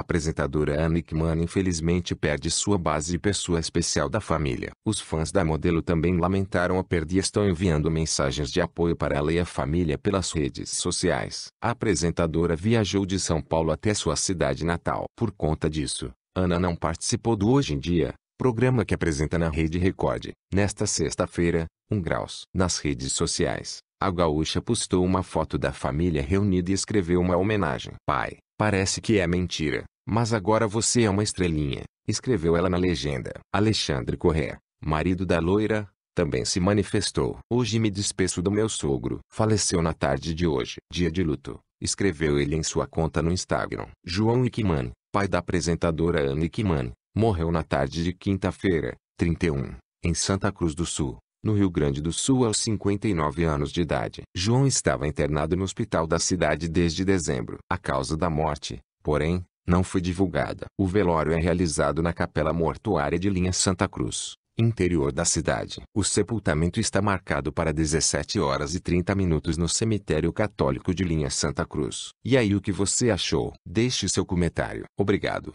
apresentadora Ana Kman infelizmente perde sua base e pessoa especial da família. Os fãs da modelo também lamentaram a perda e estão enviando mensagens de apoio para ela e a família pelas redes sociais. A apresentadora viajou de São Paulo até sua cidade natal. Por conta disso, Ana não participou do Hoje em Dia, programa que apresenta na Rede Record. Nesta sexta-feira, um graus. Nas redes sociais, a gaúcha postou uma foto da família reunida e escreveu uma homenagem. Pai, parece que é mentira. Mas agora você é uma estrelinha, escreveu ela na legenda. Alexandre Corrêa, marido da loira, também se manifestou. Hoje me despeço do meu sogro. Faleceu na tarde de hoje, dia de luto, escreveu ele em sua conta no Instagram. João Iquimani, pai da apresentadora Ana Iquimani, morreu na tarde de quinta-feira, 31, em Santa Cruz do Sul, no Rio Grande do Sul aos 59 anos de idade. João estava internado no hospital da cidade desde dezembro. A causa da morte, porém, não foi divulgada. O velório é realizado na capela mortuária de Linha Santa Cruz, interior da cidade. O sepultamento está marcado para 17 horas e 30 minutos no cemitério católico de Linha Santa Cruz. E aí o que você achou? Deixe seu comentário. Obrigado.